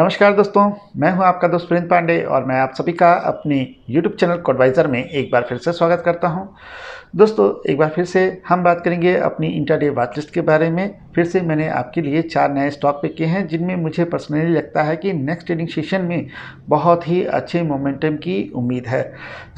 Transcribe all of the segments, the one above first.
नमस्कार दोस्तों मैं हूं आपका दोस्त प्रिंद पांडे और मैं आप सभी का अपने यूट्यूब चैनल कोडवाइज़र में एक बार फिर से स्वागत करता हूं दोस्तों एक बार फिर से हम बात करेंगे अपनी इंटरडे वाच लिस्ट के बारे में फिर से मैंने आपके लिए चार नए स्टॉक पे किए हैं जिनमें मुझे पर्सनली लगता है कि नेक्स्ट ट्रेडिंग सेशन में बहुत ही अच्छे मोमेंटम की उम्मीद है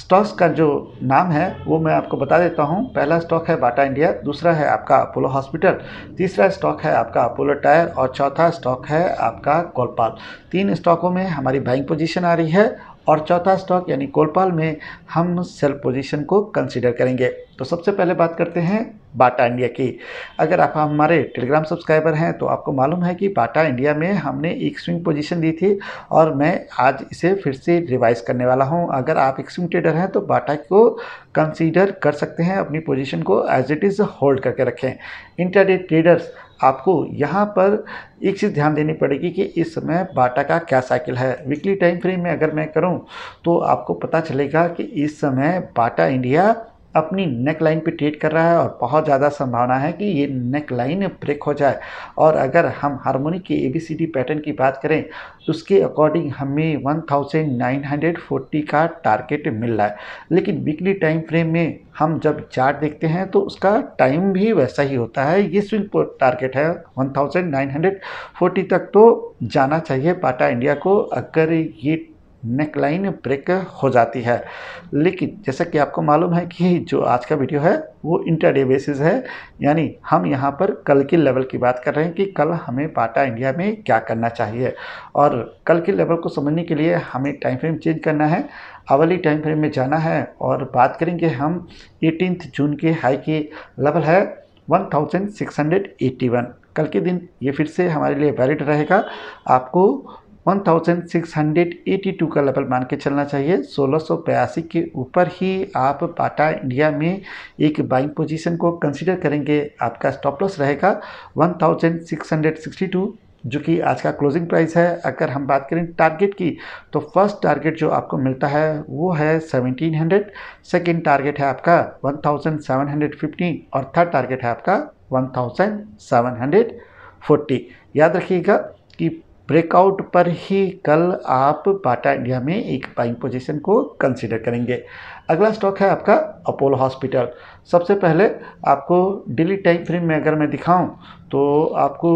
स्टॉक्स का जो नाम है वो मैं आपको बता देता हूँ पहला स्टॉक है बाटा इंडिया दूसरा है आपका अपोलो हॉस्पिटल तीसरा स्टॉक है आपका अपोलो टायर और चौथा स्टॉक है आपका कोलपाल तीन स्टॉकों में हमारी बाइंग पोजीशन आ रही है और चौथा स्टॉक यानी कोलपाल में हम सेल पोजीशन को कंसिडर करेंगे तो सबसे पहले बात करते हैं बाटा इंडिया की अगर आप हमारे टेलीग्राम सब्सक्राइबर हैं तो आपको मालूम है कि बाटा इंडिया में हमने एक स्विंग पोजीशन दी थी और मैं आज इसे फिर से रिवाइज करने वाला हूं अगर आप एक स्विंग ट्रेडर हैं तो बाटा को कंसीडर कर सकते हैं अपनी पोजीशन को एज इट इज़ होल्ड करके रखें इंटरडे ट्रेडर्स आपको यहाँ पर एक चीज़ ध्यान देनी पड़ेगी कि इस समय बाटा का क्या साइकिल है वीकली टाइम फ्रेम में अगर मैं करूँ तो आपको पता चलेगा कि इस समय बाटा इंडिया अपनी नेक लाइन पे ट्रेड कर रहा है और बहुत ज़्यादा संभावना है कि ये नेक लाइन ब्रेक हो जाए और अगर हम हारमोनी के एबीसीडी पैटर्न की बात करें तो उसके अकॉर्डिंग हमें 1940 का टारगेट मिल रहा है लेकिन वीकली टाइम फ्रेम में हम जब चार्ट देखते हैं तो उसका टाइम भी वैसा ही होता है ये स्विंग टारगेट है 1940 तक तो जाना चाहिए पाटा इंडिया को अगर ये नेकलाइन ब्रेक हो जाती है लेकिन जैसा कि आपको मालूम है कि जो आज का वीडियो है वो इंटर डे बेसिस है यानी हम यहाँ पर कल के लेवल की बात कर रहे हैं कि कल हमें बाटा इंडिया में क्या करना चाहिए और कल के लेवल को समझने के लिए हमें टाइम फ्रेम चेंज करना है अवली टाइम फ्रेम में जाना है और बात करेंगे हम एटीन जून के हाई की लेवल है वन कल के दिन ये फिर से हमारे लिए वैलिड रहेगा आपको 1682 का लेवल मान के चलना चाहिए सोलह के ऊपर ही आप पाटा इंडिया में एक बाइंग पोजीशन को कंसीडर करेंगे आपका स्टॉप लॉस रहेगा 1662 जो कि आज का क्लोजिंग प्राइस है अगर हम बात करें टारगेट की तो फर्स्ट टारगेट जो आपको मिलता है वो है 1700 सेकंड टारगेट है आपका 1715 और थर्ड टारगेट है आपका 1740 याद रखिएगा कि ब्रेकआउट पर ही कल आप बाटा इंडिया में एक बाइंग पोजीशन को कंसिडर करेंगे अगला स्टॉक है आपका अपोलो हॉस्पिटल सबसे पहले आपको डेली टाइम फ्रेम में अगर मैं दिखाऊं तो आपको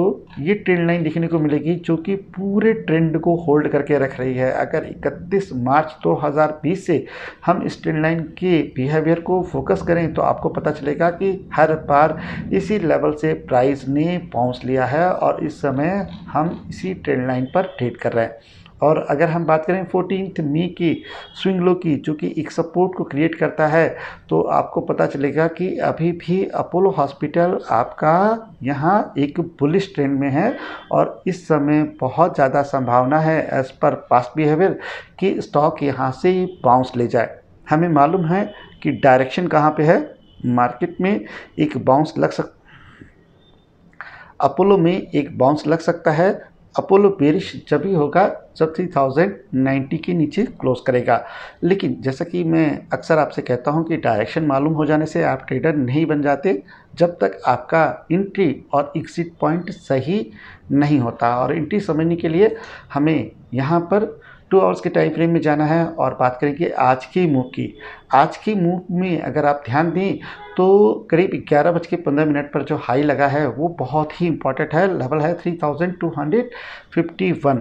ये ट्रेंड लाइन देखने को मिलेगी जो कि पूरे ट्रेंड को होल्ड करके रख रही है अगर 31 मार्च 2020 से हम इस ट्रेंड लाइन के बिहेवियर को फोकस करें तो आपको पता चलेगा कि हर बार इसी लेवल से प्राइस ने पहुंच लिया है और इस समय हम इसी ट्रेंड लाइन पर ट्रेड कर रहे हैं और अगर हम बात करें फोर्टीन मी की स्विंग लो की जो कि एक सपोर्ट को क्रिएट करता है तो आपको पता चलेगा कि अभी भी अपोलो हॉस्पिटल आपका यहाँ एक बुलिश ट्रेंड में है और इस समय बहुत ज़्यादा संभावना है एज़ पर पास बिहेवियर कि स्टॉक यहाँ से बाउंस ले जाए हमें मालूम है कि डायरेक्शन कहाँ पे है मार्केट में एक बाउंस लग सक अपोलो में एक बाउंस लग सकता है अपोलो बेरिश जब भी होगा जब 3090 के नीचे क्लोज करेगा लेकिन जैसा कि मैं अक्सर आपसे कहता हूं कि डायरेक्शन मालूम हो जाने से आप ट्रेडर नहीं बन जाते जब तक आपका इंट्री और एग्ज़िट पॉइंट सही नहीं होता और इंट्री समझने के लिए हमें यहाँ पर टू आवर्स के टाइम फ्रेम में जाना है और बात करेंगे आज की मूव की आज की मूव में अगर आप ध्यान दें तो करीब ग्यारह बज के पंद्रह मिनट पर जो हाई लगा है वो बहुत ही इंपॉर्टेंट है लेवल है three thousand two hundred fifty one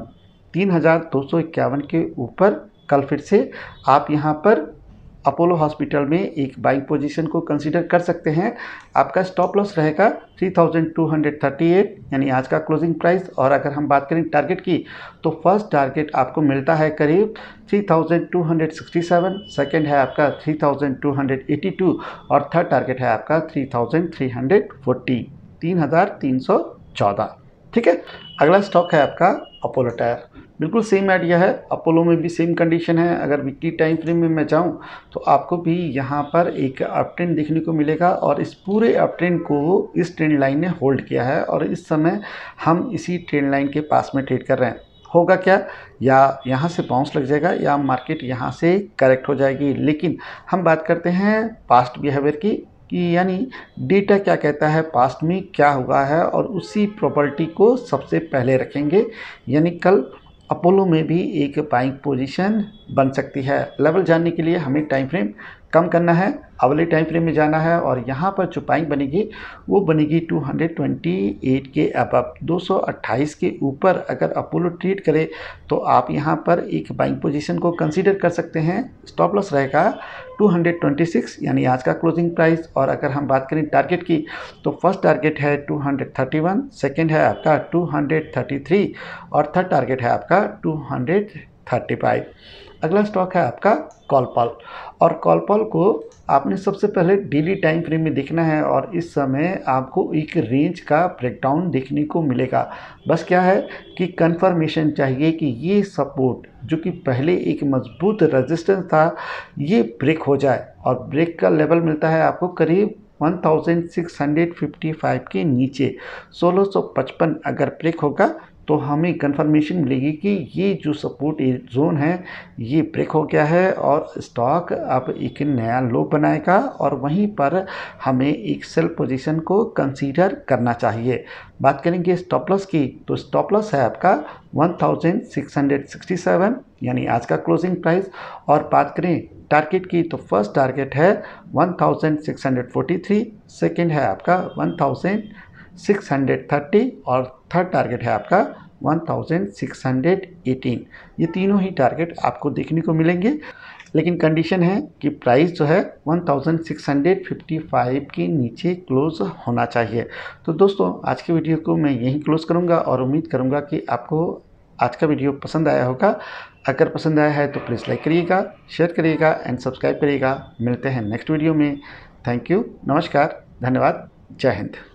तीन हज़ार दो सौ इक्यावन के ऊपर कल फिर से आप यहाँ पर अपोलो हॉस्पिटल में एक बाइंग पोजीशन को कंसीडर कर सकते हैं आपका स्टॉप लॉस रहेगा 3238 यानी आज का क्लोजिंग प्राइस और अगर हम बात करें टारगेट की तो फर्स्ट टारगेट आपको मिलता है करीब 3267 सेकंड है आपका 3282 और थर्ड टारगेट है आपका 3340 3314 ठीक है अगला स्टॉक है आपका अपोलो टायर बिल्कुल सेम आइडिया है अपोलो में भी सेम कंडीशन है अगर वीकली टाइम फ्रेम में मैं जाऊं तो आपको भी यहां पर एक अप ट्रेंड देखने को मिलेगा और इस पूरे अप ट्रेंड को इस ट्रेंड लाइन ने होल्ड किया है और इस समय हम इसी ट्रेंड लाइन के पास में ट्रेड कर रहे हैं होगा क्या या यहाँ से बाउंस लग जाएगा या मार्केट यहाँ से करेक्ट हो जाएगी लेकिन हम बात करते हैं पास्ट बिहेवियर की कि यानी डेटा क्या कहता है पास्ट में क्या हुआ है और उसी प्रॉपर्टी को सबसे पहले रखेंगे यानी कल अपोलो में भी एक बाइंग पोजीशन बन सकती है लेवल जानने के लिए हमें टाइम फ्रेम कम करना है आवली टाइम फ्रेम में जाना है और यहाँ पर जो पाइंग बनेगी वो बनेगी 228 के अब दो के ऊपर अगर अपोलो ट्रेड करे तो आप यहाँ पर एक बाइंग पोजीशन को कंसीडर कर सकते हैं स्टॉप लॉस रहेगा 226 यानी आज का क्लोजिंग प्राइस और अगर हम बात करें टारगेट की तो फर्स्ट टारगेट है 231 सेकंड है आपका 233 और थर्ड टारगेट है आपका 235 अगला स्टॉक है आपका कॉलपॉल और कॉलपॉल को आपने सबसे पहले डेली टाइम फ्रेम में देखना है और इस समय आपको एक रेंज का ब्रेकडाउन देखने को मिलेगा बस क्या है कि कंफर्मेशन चाहिए कि ये सपोर्ट जो कि पहले एक मजबूत रेजिस्टेंस था ये ब्रेक हो जाए और ब्रेक का लेवल मिलता है आपको करीब 1655 के नीचे 1655 अगर ब्रेक होगा तो हमें कंफर्मेशन मिलेगी कि ये जो सपोर्ट जोन है ये ब्रेक हो गया है और स्टॉक अब एक नया लो बनाएगा और वहीं पर हमें एक सेल पोजीशन को कंसीडर करना चाहिए बात करेंगे स्टॉप लॉस की तो स्टॉप लॉस है आपका 1667 यानी आज का क्लोजिंग प्राइस और बात करें टारगेट की तो फर्स्ट टारगेट है 1643 सेकंड है आपका 1000 630 और थर्ड टारगेट है आपका 1618 ये तीनों ही टारगेट आपको देखने को मिलेंगे लेकिन कंडीशन है कि प्राइस जो है 1655 के नीचे क्लोज होना चाहिए तो दोस्तों आज की वीडियो को मैं यहीं क्लोज़ करूंगा और उम्मीद करूंगा कि आपको आज का वीडियो पसंद आया होगा अगर पसंद आया है तो प्लीज़ लाइक करिएगा शेयर करिएगा एंड सब्सक्राइब करिएगा मिलते हैं नेक्स्ट वीडियो में थैंक यू नमस्कार धन्यवाद जय हिंद